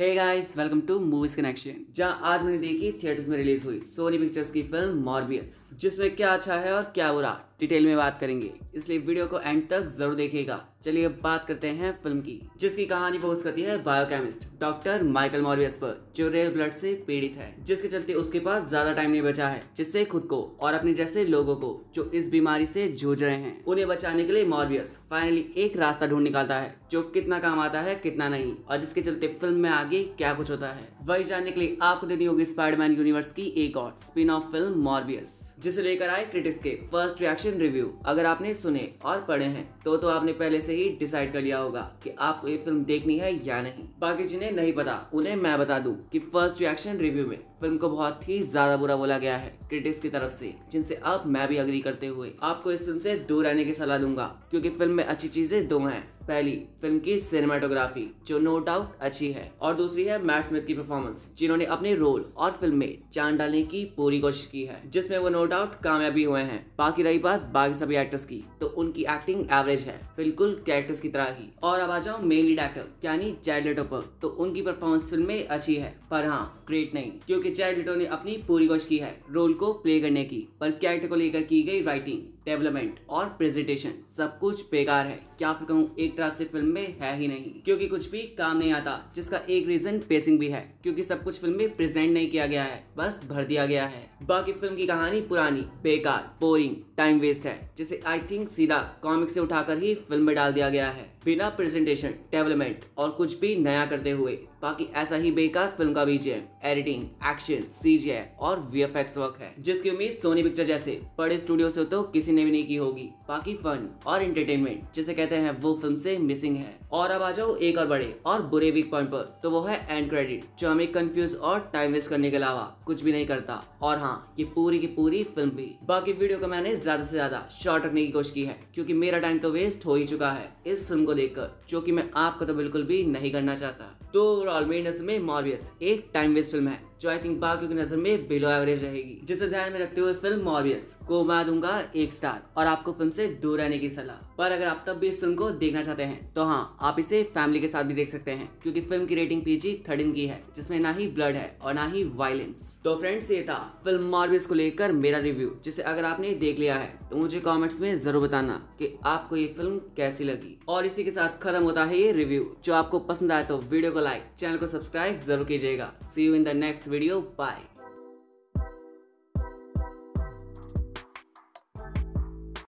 Hey guys welcome to movies connection जहां आज मैंने देखी थिएटर्स में रिलीज हुई सोनी पिक्चर्स की फिल्म मॉर्बियस जिसमें क्या अच्छा है और क्या बुरा डिटेल में बात करेंगे इसलिए वीडियो को एंड तक जरूर देखिएगा चलिए अब बात करते हैं फिल्म की जिसकी कहानी फोकस करती है बायोकेमिस्ट डॉक्टर माइकल मॉरियस पर जो रेयर ब्लड से पीड़ित है जिसके चलते उसके पास ज्यादा टाइम नहीं बचा है जिससे खुद को और अपने जैसे लोगों को जो इस बीमारी से जूझ रहे हैं उन्हें बचाने के लिए मॉर्बियस फाइनली एक रास्ता ढूंढ निकालता है जो कितना काम आता है कितना नहीं और जिसके चलते फिल्म में आगे क्या कुछ होता है वही जानने के लिए आपको देनी होगी स्पाइडरमैन यूनिवर्स की एक और स्पिन ऑफ फिल्म मॉर्बियस जिसे लेकर आए क्रिटिक्स के फर्स्ट रिएक्शन रिव्यू अगर आपने सुने और पढ़े हैं तो तो आपने पहले से ही डिसाइड कर लिया होगा कि आपको ये फिल्म देखनी है या नहीं बाकी जिन्हें नहीं पता उन्हें मैं बता दूं कि फर्स्ट रिएक्शन रिव्यू में फिल्म को बहुत ही ज्यादा बुरा बोला गया है क्रिटिक्स की तरफ से जिनसे अब मैं भी अग्री करते हुए आपको इस फिल्म से दूर रहने की सलाह दूंगा क्योंकि फिल्म में अच्छी चीजें दो हैं पहली फिल्म की सिनेमाटोग्राफी जो नो डाउट अच्छी है और दूसरी है मैट स्मिथ की परफॉर्मेंस जिन्होंने अपने रोल और फिल्म में चांद डालने की पूरी कोशिश की है जिसमें वो नो डाउट कामयाबी हुए हैं बाकी रही बात बाकी सभी एक्टर्स की तो उनकी एक्टिंग एवरेज है बिल्कुल कैरेक्टर्स की तरह ही और अब आ जाओ मेन लीड एक्टर यानी चैड लिटो पर तो उनकी परफॉर्मेंस फिल्म में अच्छी है पर हाँ ग्रेट नहीं क्योंकि चैड लिटो ने अपनी पूरी कोशिश की है रोल को प्ले करने की पर कैरेक्टर को लेकर की गई राइटिंग डेवलपमेंट और प्रेजेंटेशन सब कुछ बेकार है क्या फिर कहूँ एक तरह से फिल्म में है ही नहीं क्योंकि कुछ भी काम नहीं आता जिसका एक रीजन पेसिंग भी है क्योंकि सब कुछ फिल्म में प्रेजेंट नहीं किया गया है बस भर दिया गया है बाकी फिल्म की कहानी पुरानी बेकार बोरिंग टाइम वेस्ट है जिसे आई थिंक सीधा कॉमिक से उठाकर ही फिल्म में डाल दिया गया है बिना प्रेजेंटेशन डेवलपमेंट और कुछ भी नया करते हुए बाकी ऐसा ही बेकार फिल्म का बीजीएम एडिटिंग एक्शन सीजीआई और वीएफएक्स वर्क है जिसकी उम्मीद सोनी पिक्चर जैसे बड़े स्टूडियो से तो किसी ने भी नहीं की होगी बाकी फन और एंटरटेनमेंट जिसे कहते हैं वो फिल्म से मिसिंग है और अब आ जाओ एक और बड़े और बुरे वीक पॉइंट पर तो वो है एंड क्रेडिट जो हमें कंफ्यूज और टाइम वेस्ट करने के अलावा कुछ भी नहीं करता और हाँ ये पूरी की पूरी फिल्म भी बाकी वीडियो को मैंने ज्यादा से ज्यादा शॉर्ट रखने की कोशिश की है क्योंकि मेरा टाइम तो वेस्ट हो ही चुका है इस फिल्म को देखकर जो की मैं आपको तो बिल्कुल भी नहीं करना चाहता तो ओवरऑल में मॉर्बियस एक टाइम वेस्ट फिल्म है जो आई थिंक बाकी की नज़र में बिलो एवरेज रहेगी जिसे ध्यान में रखते हुए फिल्म मॉरियस को मैं दूंगा एक स्टार और आपको फिल्म से दूर रहने की सलाह पर अगर आप तब भी इस फिल्म को देखना चाहते हैं तो हाँ आप इसे फैमिली के साथ भी देख सकते हैं क्योंकि फिल्म की रेटिंग पीजी थर्टीन की है जिसमें ना ही ब्लड है और ना ही वायलेंस तो फ्रेंड्स ये था फिल्म मॉरियस को लेकर मेरा रिव्यू जिसे अगर आपने देख लिया है तो मुझे कॉमेंट्स में जरूर बताना की आपको ये फिल्म कैसी लगी और इसी के साथ खत्म होता है ये रिव्यू जो आपको पसंद आए तो वीडियो को लाइक चैनल को सब्सक्राइब जरूर कीजिएगा see you in the next video. Bye.